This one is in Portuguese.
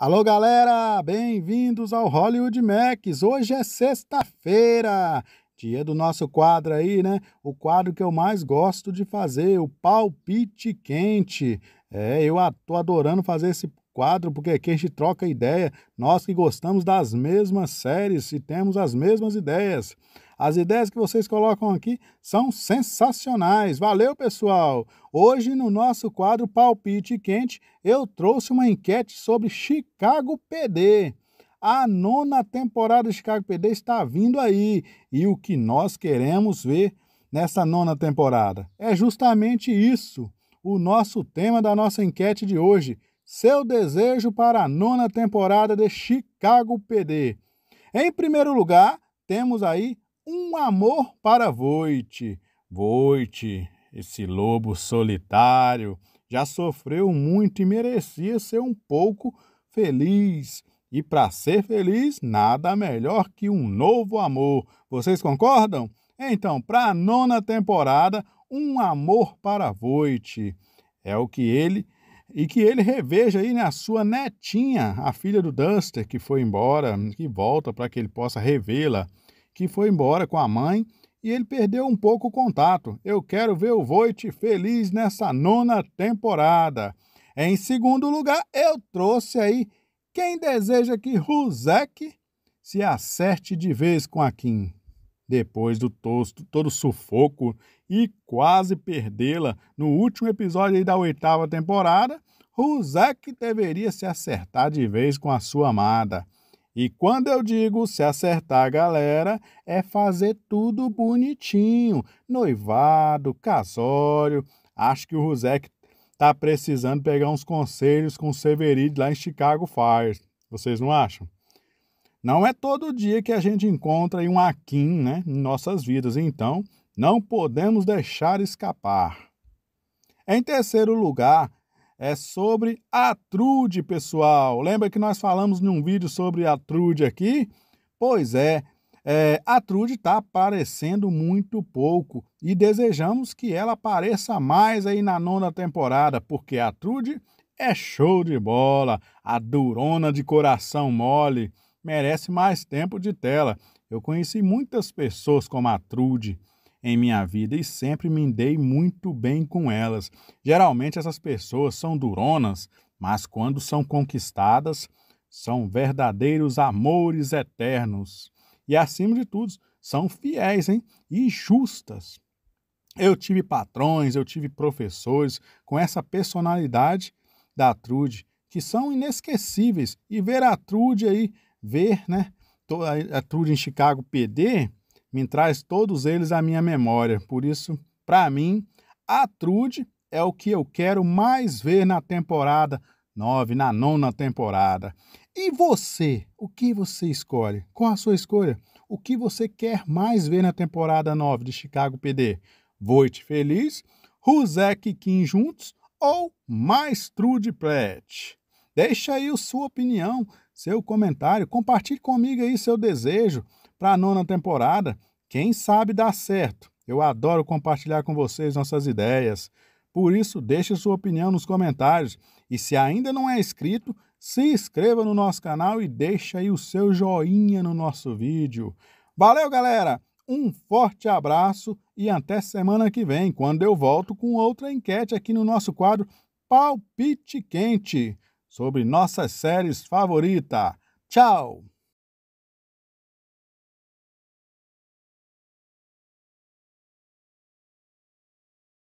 Alô, galera! Bem-vindos ao Hollywood Max. Hoje é sexta-feira, dia do nosso quadro aí, né? O quadro que eu mais gosto de fazer, o palpite quente. É, eu tô adorando fazer esse quadro, porque aqui a gente troca ideia, nós que gostamos das mesmas séries e temos as mesmas ideias. As ideias que vocês colocam aqui são sensacionais. Valeu, pessoal! Hoje, no nosso quadro Palpite Quente, eu trouxe uma enquete sobre Chicago PD. A nona temporada de Chicago PD está vindo aí e o que nós queremos ver nessa nona temporada é justamente isso, o nosso tema da nossa enquete de hoje seu desejo para a nona temporada de Chicago PD. Em primeiro lugar, temos aí um amor para Voit. Voit, esse lobo solitário, já sofreu muito e merecia ser um pouco feliz. E para ser feliz, nada melhor que um novo amor. Vocês concordam? Então, para a nona temporada, um amor para Voit. É o que ele e que ele reveja aí né, a sua netinha, a filha do Duster, que foi embora, que volta para que ele possa revê-la, que foi embora com a mãe e ele perdeu um pouco o contato. Eu quero ver o Voit feliz nessa nona temporada. Em segundo lugar, eu trouxe aí quem deseja que Ruzek se acerte de vez com a Kim depois do tosto, todo sufoco e quase perdê-la no último episódio da oitava temporada, Ruzek deveria se acertar de vez com a sua amada. E quando eu digo se acertar, galera, é fazer tudo bonitinho, noivado, casório. Acho que o Ruzek tá precisando pegar uns conselhos com o Severide lá em Chicago Fire. Vocês não acham? Não é todo dia que a gente encontra um akin, né, em nossas vidas, então não podemos deixar escapar. Em terceiro lugar, é sobre Trude, pessoal. Lembra que nós falamos num vídeo sobre Trude aqui? Pois é, é Trude está aparecendo muito pouco e desejamos que ela apareça mais aí na nona temporada, porque Trude é show de bola, a durona de coração mole merece mais tempo de tela. Eu conheci muitas pessoas como a Trude em minha vida e sempre me dei muito bem com elas. Geralmente essas pessoas são duronas, mas quando são conquistadas, são verdadeiros amores eternos. E acima de tudo, são fiéis hein? e justas. Eu tive patrões, eu tive professores com essa personalidade da Trude que são inesquecíveis. E ver a Trude aí ver, né? A Trude em Chicago PD me traz todos eles à minha memória. Por isso, para mim, a Trude é o que eu quero mais ver na temporada 9, na nona temporada. E você? O que você escolhe? Com a sua escolha? O que você quer mais ver na temporada 9 de Chicago PD? Voit Feliz, Rusek e Kim juntos ou mais Trude Pratt? Deixa aí a sua opinião, seu comentário, compartilhe comigo aí seu desejo para a nona temporada. Quem sabe dá certo. Eu adoro compartilhar com vocês nossas ideias. Por isso, deixe sua opinião nos comentários. E se ainda não é inscrito, se inscreva no nosso canal e deixa aí o seu joinha no nosso vídeo. Valeu, galera! Um forte abraço e até semana que vem, quando eu volto com outra enquete aqui no nosso quadro Palpite Quente sobre nossas séries favorita. Tchau!